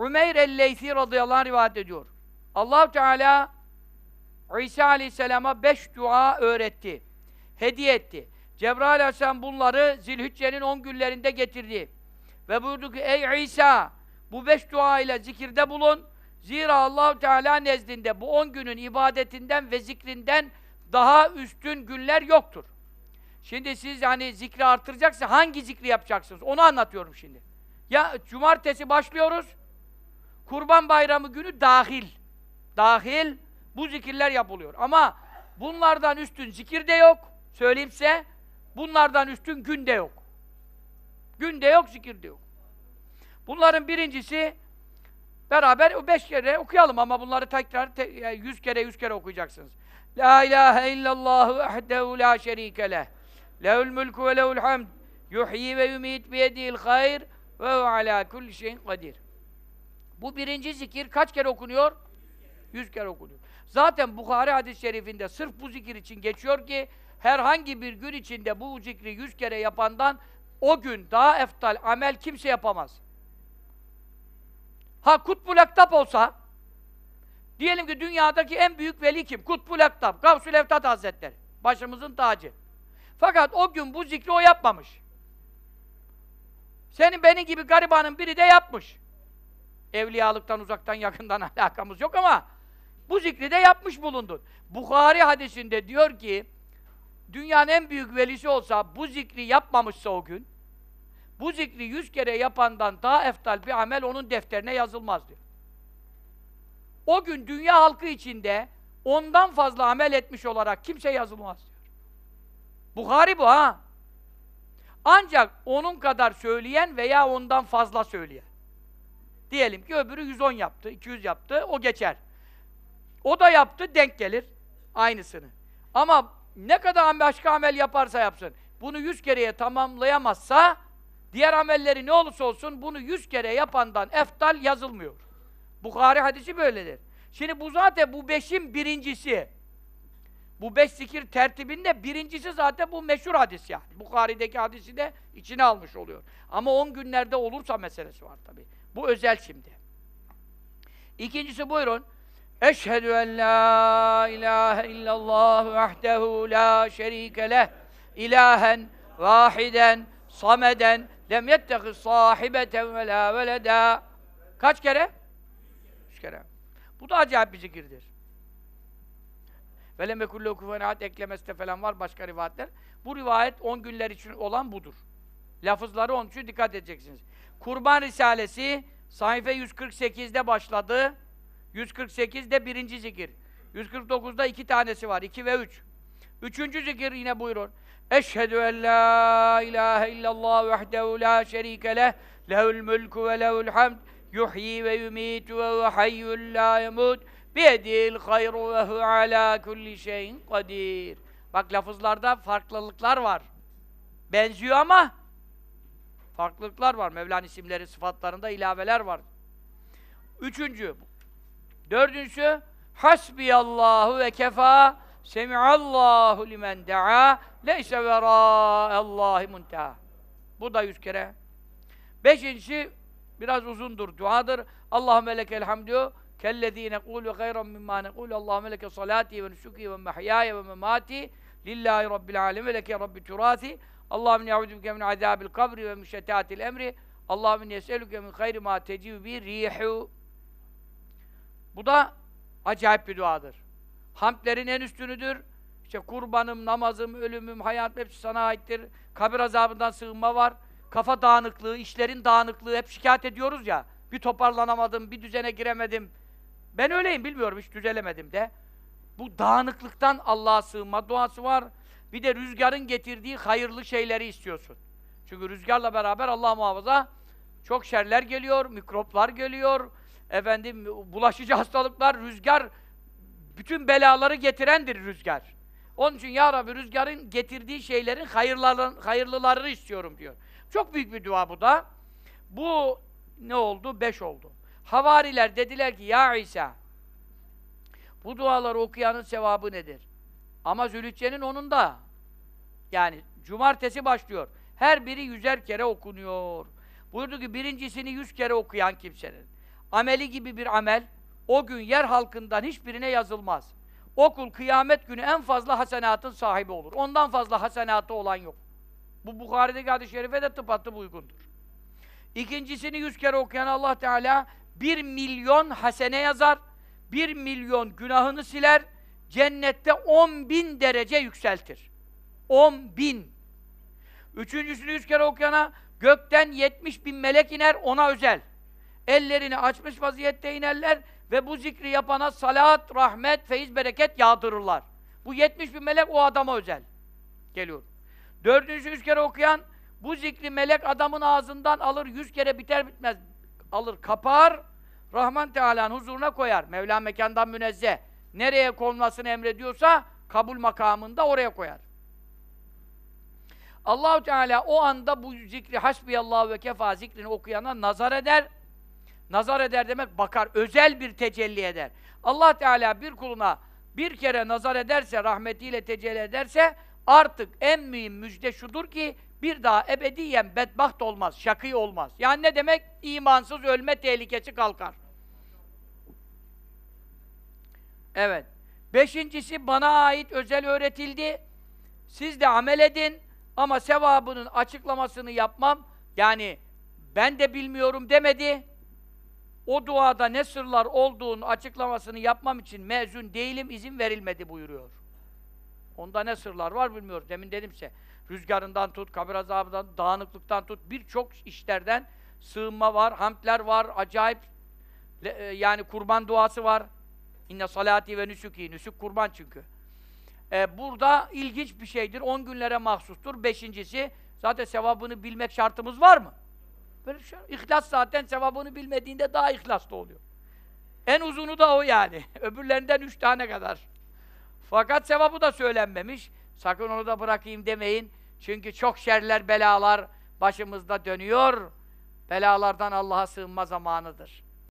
Umeyr el-Leysi radıyallahu anh rivayet ediyor. allah Teala İsa aleyhisselama beş dua öğretti. Hediye etti. Cebrail aleyhisselam bunları Zilhücce'nin on günlerinde getirdi. Ve buyurdu ki ey İsa bu beş dua ile zikirde bulun. Zira allah Teala nezdinde bu on günün ibadetinden ve zikrinden daha üstün günler yoktur. Şimdi siz hani zikri artıracaksa hangi zikri yapacaksınız? Onu anlatıyorum şimdi. Ya cumartesi başlıyoruz, Kurban Bayramı günü dahil. Dahil bu zikirler yapılıyor. Ama bunlardan üstün zikir de yok. Söyleyeyim size. Bunlardan üstün gün de yok. Gün de yok, zikir de yok. Bunların birincisi beraber beş kere okuyalım ama bunları tekrar te yani yüz kere yüz kere okuyacaksınız. La ilahe illallahü ehdehu la şerike leh. Lehul mülkü ve lehul hamd. Yuhyi ve yumit biyedihil hayr ve ala kulli şeyin kadir. Bu birinci zikir kaç kere okunuyor? Yüz kere okunuyor. Zaten Bukhari hadis-i şerifinde sırf bu zikir için geçiyor ki herhangi bir gün içinde bu zikri yüz kere yapandan o gün daha eftal amel kimse yapamaz. Ha Kutbu Laktap olsa diyelim ki dünyadaki en büyük veli kim? Kutbu Laktap, Gavsül Evtat Hazretleri. Başımızın tacı. Fakat o gün bu zikri o yapmamış. Senin benim gibi garibanın biri de yapmış. Evliyalıktan uzaktan yakından alakamız yok ama bu zikri de yapmış bulundun. Bukhari hadisinde diyor ki dünyanın en büyük velisi olsa bu zikri yapmamışsa o gün bu zikri yüz kere yapandan daha eftal bir amel onun defterine yazılmaz diyor. O gün dünya halkı içinde ondan fazla amel etmiş olarak kimse yazılmaz diyor. Bukhari bu ha. Ancak onun kadar söyleyen veya ondan fazla söyleyen. Diyelim ki öbürü 110 yaptı, 200 yaptı, o geçer. O da yaptı, denk gelir aynısını. Ama ne kadar başka amel yaparsa yapsın, bunu 100 kereye tamamlayamazsa, diğer amelleri ne olursa olsun bunu 100 kere yapandan eftal yazılmıyor. Bukhari hadisi böyledir. Şimdi bu zaten bu beşin birincisi. Bu beş zikir tertibinde birincisi zaten bu meşhur hadis yani. Bukhari'deki hadisi de içine almış oluyor. Ama on günlerde olursa meselesi var tabii. Bu özel şimdi. İkincisi buyurun. Eşhedü en la ilahe illallah vahdehu la şerike leh ilahen vahiden sameden lem yettehiz sahibeten ve la veleda Kaç kere? Üç kere. Bu da acayip bir zikirdir. Ve lem ekullu eklemeste falan var başka rivayetler. Bu rivayet on günler için olan budur. Lafızları onun için dikkat edeceksiniz. Kurban Risalesi sayfa 148'de başladı. 148'de birinci zikir. 149'da iki tanesi var. 2 ve 3. Üç. Üçüncü zikir yine buyurun. Eşhedü en la ilahe illallah vehdehu la şerike leh lehul mülkü ve lehul hamd yuhyi ve yumitu ve ve hayyul la yemut biyedil hayru ve hu ala kulli şeyin kadir. Bak lafızlarda farklılıklar var. Benziyor ama Farklılıklar var. Mevla'nın isimleri, sıfatlarında ilaveler var. Üçüncü. Dördüncüsü Hasbiyallahu ve kefa semi'allahu limen da'a leyse Allahi muntaha. Bu da yüz kere. Beşincisi biraz uzundur, duadır. Allahümme lekel hamdü kellezî nekûlü gayran mimmâ nekûlü Allahümme leke salâti ve nusukî ve mehyâye ve memâti lillahi rabbil âlemi leke rabbi turâsi Allahümme ya'udübüke min azâbil kabri ve müşetâtil emri. Allahümme yeselüke min hayri mâ tecivü bi rihu. Bu da acayip bir duadır. Hamdlerin en üstünüdür. İşte kurbanım, namazım, ölümüm, hayatım hepsi sana aittir. Kabir azabından sığınma var. Kafa dağınıklığı, işlerin dağınıklığı hep şikayet ediyoruz ya. Bir toparlanamadım, bir düzene giremedim. Ben öyleyim bilmiyorum hiç düzelemedim de. Bu dağınıklıktan Allah'a sığınma duası var. Bir de rüzgarın getirdiği hayırlı şeyleri istiyorsun. Çünkü rüzgarla beraber Allah muhafaza çok şerler geliyor, mikroplar geliyor, efendim bulaşıcı hastalıklar, rüzgar bütün belaları getirendir rüzgar. Onun için ya Rabbi rüzgarın getirdiği şeylerin hayırlıları istiyorum diyor. Çok büyük bir dua bu da. Bu ne oldu? Beş oldu. Havariler dediler ki ya İsa bu duaları okuyanın sevabı nedir? Ama Zülhicce'nin onun da yani cumartesi başlıyor. Her biri yüzer kere okunuyor. Buyurdu ki birincisini yüz kere okuyan kimsenin ameli gibi bir amel o gün yer halkından hiçbirine yazılmaz. Okul kıyamet günü en fazla hasenatın sahibi olur. Ondan fazla hasenatı olan yok. Bu Bukhari'deki hadis-i şerife de tıpatıp uygundur. İkincisini yüz kere okuyan Allah Teala bir milyon hasene yazar, bir milyon günahını siler, cennette on bin derece yükseltir. On bin. Üçüncüsünü yüz kere okuyana gökten yetmiş bin melek iner ona özel. Ellerini açmış vaziyette inerler ve bu zikri yapana salat, rahmet, feyiz, bereket yağdırırlar. Bu yetmiş bin melek o adama özel. Geliyor. Dördüncü yüz kere okuyan bu zikri melek adamın ağzından alır, yüz kere biter bitmez alır, kapar, Rahman Teala'nın huzuruna koyar. Mevla mekandan münezzeh nereye konmasını emrediyorsa kabul makamında oraya koyar. Allahu Teala o anda bu zikri hasbiyallahu ve kefa zikrini okuyana nazar eder. Nazar eder demek bakar, özel bir tecelli eder. Allah Teala bir kuluna bir kere nazar ederse, rahmetiyle tecelli ederse artık en mühim müjde şudur ki bir daha ebediyen bedbaht olmaz, şakî olmaz. Yani ne demek? İmansız ölme tehlikesi kalkar. Evet. Beşincisi bana ait özel öğretildi. Siz de amel edin ama sevabının açıklamasını yapmam. Yani ben de bilmiyorum demedi. O duada ne sırlar olduğunu açıklamasını yapmam için mezun değilim, izin verilmedi buyuruyor. Onda ne sırlar var bilmiyoruz. Demin dedimse rüzgarından tut, kabir azabından, dağınıklıktan tut, birçok işlerden sığınma var, hamdler var, acayip e, yani kurban duası var. İnne salati ve nüsuki. Nüsük kurban çünkü. Ee, burada ilginç bir şeydir. On günlere mahsustur. Beşincisi zaten sevabını bilmek şartımız var mı? Böyle şey. İhlas zaten sevabını bilmediğinde daha ihlaslı oluyor. En uzunu da o yani. Öbürlerinden üç tane kadar. Fakat sevabı da söylenmemiş. Sakın onu da bırakayım demeyin. Çünkü çok şerler, belalar başımızda dönüyor. Belalardan Allah'a sığınma zamanıdır.